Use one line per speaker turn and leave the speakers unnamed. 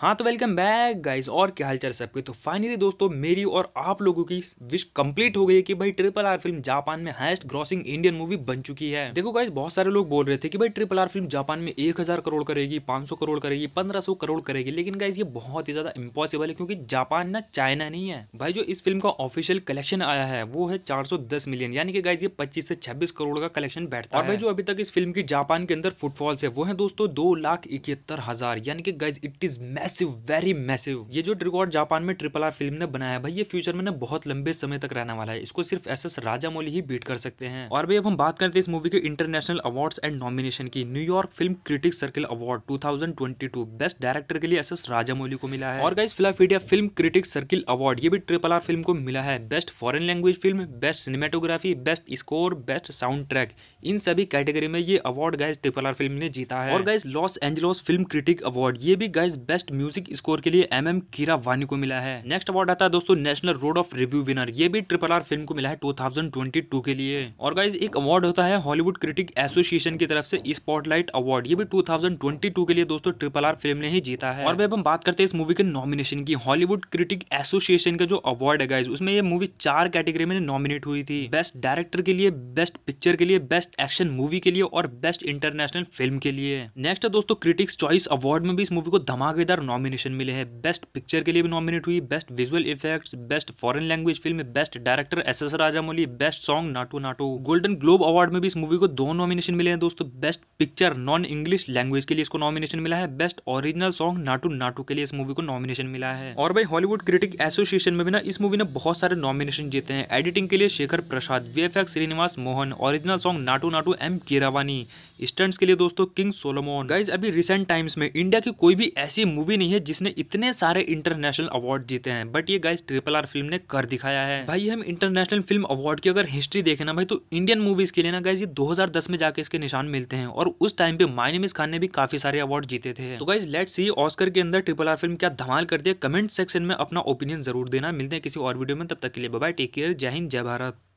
हाँ तो welcome back guys और क्या हालचाल सबके तो फाइनली दोस्तों मेरी और आप लोगों की विश कंप्लीट हो गई है कि भाई ट्रिपल आर फिल्म जापान में हाइस्ट ग्रॉसिंग इंडियन मूवी बन चुकी है देखो गाइस बहुत सारे लोग बोल रहे थे कि भाई ट्रिपल आर फिल्म जापान में एक हजार करोड़ करेगी पांच सौ करोड़ करेगी पंद्रह सौ करोड़ करेगी लेकिन गाइज ये बहुत ही ज्यादा इम्पॉसिबल है क्योंकि जापान ना चाइना नहीं है भाई जो इस फिल्म का ऑफिशियल कलेक्शन आया है वो है चार सौ दस मिलियन यानी कि गाइज ये पच्चीस से छब्बीस करोड़ का कलेक्शन बैठता है भाई जो अभी तक इस फिल्म की जापान के अंदर फुटफॉल्स है वो है दोस्तों दो लाख इकहत्तर हजार यानी कि guys it is mass massive very massive ये जो रिकॉर्ड जापान में ट्रिपल आर फिल्म ने बनाया भाई ये फ्यूचर में ना बहुत लंबे समय तक रहने वाला है इसको सिर्फ एस एस मौली ही बीट कर सकते हैं और भाई अब हम बात करते हैं इस मूवी के इंटरनेशनल अवार्ड्स एंड नॉमिनेशन की New York film critic circle award to best director के लिए एस एस मौली को मिला है और गाइस फिलाफीडिया फिल्म क्रिटिक सर्किल अवार्ड ये भी ट्रिपल आर फिल्म को मिला है best foreign language film best cinematography best score best sound track इन सभी कैटेगरी में ये award guys triple R film ने जीता है और guys Los Angeles film critic award ये भी गाइज बेस्ट म्यूजिक स्कोर के लिए एम एम कीरा वानी को मिला है नेक्स्ट अवार्ड आता है दोस्तों national board of review winner ये भी ट्रिपल आर फिल्म को मिला है टू के लिए और गाइज एक अवार्ड होता है हॉलीवुड क्रिटिक एसोसिएशन की तरफ से स्पॉटलाइट अवार्ड ये भी टू के लिए दोस्तों ट्रिपल आर फिल्म ने ही जीता है और भाई हम बात करते हैं इस मूवी के नॉमिनेशन की हॉलीवुड क्रिटिक एसोसिएशन का जो अवार्ड है गाइज उसमें ये मूवी चार कैटेगरी में नॉमिनेट हुई थी बेस्ट डायरेक्टर के लिए बेस्ट पिक्चर के लिए बेस्ट बेस्ट एक्शन मूवी के लिए और बेस्ट इंटरनेशनल फिल्म के लिए नेक्स्ट है दोस्तों क्रिटिक्स चॉइस अवार्ड में भी इस मूवी को धमाकेदार नॉमिनेशन मिले हैं बेस्ट पिक्चर के लिए भी नॉमिनेट हुई best visual effect best foreign language film best director S S Rajamouli best song Naatu Naatu golden globe award में भी इस मूवी को दो नॉमिनेशन मिले हैं दोस्तों best picture non English language के लिए इसको नॉमिनेशन मिला है best original song Naatu Naatu के लिए इस मूवी को नॉमिनेशन मिला है और भाई हॉलीवुड क्रिटिक एसोसिएशन में भी ना इस मूवी ने बहुत सारे नॉमिनेशन जीते हैं एडिटिंग के लिए Shekhar Prasad V Srinivas Mohan original song Naatu Naatu Naatu M Keeravani stunts के लिए दोस्तों किंग सोलोमोन गाइज अभी रिसेंट टाइम्स में इंडिया की कोई भी ऐसी मूवी नहीं है जिसने इतने सारे इंटरनेशनल अवार्ड जीते हैं बट ये गाइज ट्रिपल आर फिल्म ने कर दिखाया है भाई हम इंटरनेशनल फिल्म अवार्ड की अगर हिस्ट्री देखें ना भाई तो इंडियन मूवीज के लिए ना गाइज ये 2010 में जाके इसके निशान मिलते हैं और उस टाइम पे माइनेमिस खान ने भी काफी सारे अवार्ड जीते थे तो गाइज लेट सी ऑस्कर के अंदर ट्रिपल आर फिल्म क्या धमाल करती है कमेंट सेक्शन में अपना ओपिनियन जरूर देना मिलते हैं किसी और वीडियो में तब तक के लिए बाय टेक केयर जय हिंद जय भारत